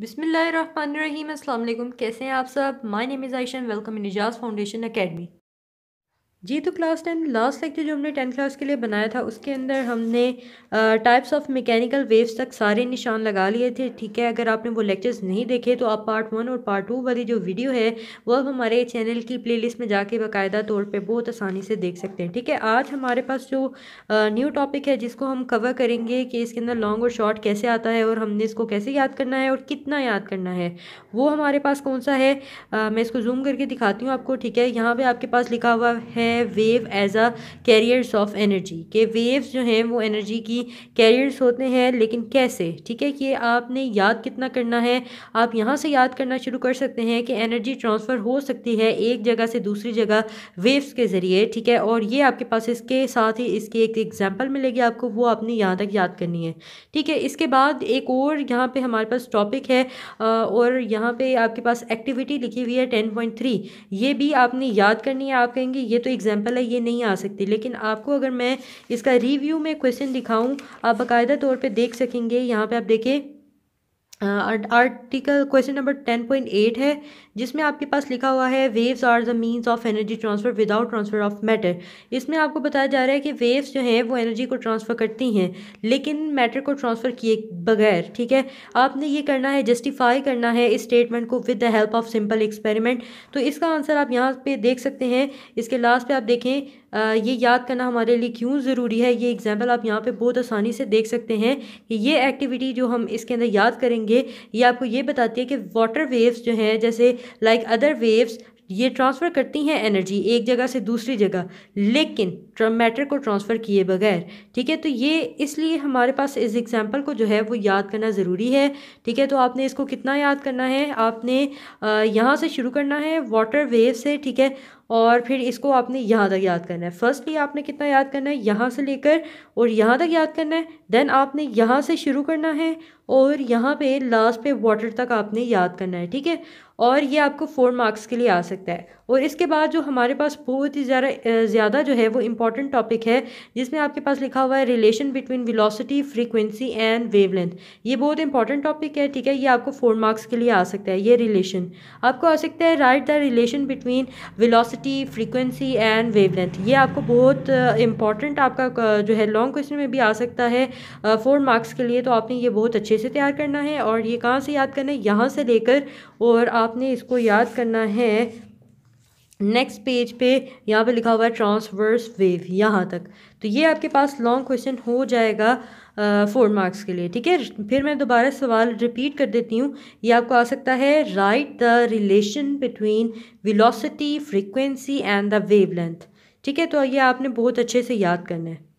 बिसमीम अल्लाम कैसे हैं आप सब my name is Ayesha welcome in Ejaz foundation academy ji तो क्लास टेन लास्ट लेक्चर जो हमने टेंथ क्लास के लिए बनाया था उसके अंदर हमने टाइप्स ऑफ मैकेनिकल वेव्स तक सारे निशान लगा लिए थे ठीक है अगर आपने वो लेक्चर्स नहीं देखे तो आप पार्ट वन और पार्ट टू वाली जो वीडियो है वो आप हमारे चैनल की प्लेलिस्ट में जाके बाकायदा तौर पे बहुत आसानी से देख सकते हैं ठीक है आज हमारे पास जो न्यू टॉपिक है जिसको हम कवर करेंगे कि इसके अंदर लॉन्ग और शॉर्ट कैसे आता है और हमने इसको कैसे याद करना है और कितना याद करना है वो हमारे पास कौन सा है मैं इसको जूम करके दिखाती हूँ आपको ठीक है यहाँ पर आपके पास लिखा हुआ है है wave as a carriers of energy के वेव्स जो हैं वो एनर्जी की कैरियर्स होते हैं लेकिन कैसे ठीक है कि आपने याद कितना करना है आप यहाँ से याद करना शुरू कर सकते हैं कि एनर्जी ट्रांसफ़र हो सकती है एक जगह से दूसरी जगह वेव्स के ज़रिए ठीक है और ये आपके पास इसके साथ ही इसकी एक एग्जाम्पल मिलेगी आपको वो आपने यहाँ तक याद करनी है ठीक है इसके बाद एक और यहाँ पर हमारे पास टॉपिक है और यहाँ पे आपके पास एक्टिविटी लिखी हुई है टेन पॉइंट थ्री ये भी आपने याद करनी है आप कहेंगे ये तो एग्जाम्पल है ये नहीं आ सकती लेकिन आपको अगर मैं इसका रिव्यू में क्वेश्चन दिखाऊँ आप बाकायदा तौर पर देख सकेंगे यहाँ पर आप देखें article question number ten point eight है जिसमें आपके पास लिखा हुआ है waves are the means of energy transfer without transfer of matter इसमें आपको बताया जा रहा है कि वेव्स जो हैं वो एनर्जी को ट्रांसफ़र करती हैं लेकिन मैटर को ट्रांसफ़र किए बगैर ठीक है आपने ये करना है जस्टिफाई करना है इस स्टेटमेंट को with the help of simple experiment तो इसका आंसर आप यहाँ पर देख सकते हैं इसके लास्ट पर आप देखें ये याद करना हमारे लिए क्यों ज़रूरी है ये एग्ज़ाम्पल आप यहाँ पे बहुत आसानी से देख सकते हैं कि ये एक्टिविटी जो हम इसके अंदर याद करेंगे ये आपको ये बताती है कि वाटर वेव्स जो हैं जैसे लाइक अदर वेव्स ये ट्रांसफ़र करती हैं एनर्जी एक जगह से दूसरी जगह लेकिन मैटर को ट्रांसफ़र किए बगैर ठीक है तो ये इसलिए हमारे पास इस एग्ज़ाम्पल को जो है वो याद करना ज़रूरी है ठीक है तो आपने इसको कितना याद करना है आपने यहाँ से शुरू करना है वाटर वेव से ठीक है और फिर इसको आपने यहाँ तक याद करना है फर्स्टली आपने कितना याद करना है यहाँ से लेकर और यहाँ तक याद करना है देन आपने यहाँ से शुरू करना है और यहाँ पे लास्ट पे वाटर तक आपने याद करना है ठीक है और ये आपको फोर मार्क्स के लिए आ सकता है और इसके बाद जो हमारे पास बहुत ही ज़्यादा ज़्यादा जो है वो इम्पॉर्टेंट टॉपिक है जिसमें आपके पास लिखा हुआ है relation between velocity frequency and wavelength ये बहुत इंपॉर्टेंट टॉपिक है ठीक है ये आपको फोर मार्क्स के लिए आ सकता है ये रिलेशन आपको आ सकता है right the relation between velocity velocity frequency and wavelength ये आपको बहुत इंपॉर्टेंट आपका जो है लॉन्ग क्वेश्चन में भी आ सकता है फोर मार्क्स के लिए तो आपने ये बहुत अच्छे से तैयार करना है और ये कहाँ से याद करना है यहाँ से लेकर और आपने इसको याद करना है नेक्स्ट पेज पे यहाँ पे लिखा हुआ है ट्रांसवर्स वेव यहाँ तक तो ये आपके पास लॉन्ग क्वेश्चन हो जाएगा फोर मार्क्स के लिए ठीक है फिर मैं दोबारा सवाल रिपीट कर देती हूँ ये आपको आ सकता है right the relation between velocity frequency and the wave length ठीक है तो ये आपने बहुत अच्छे से याद करना है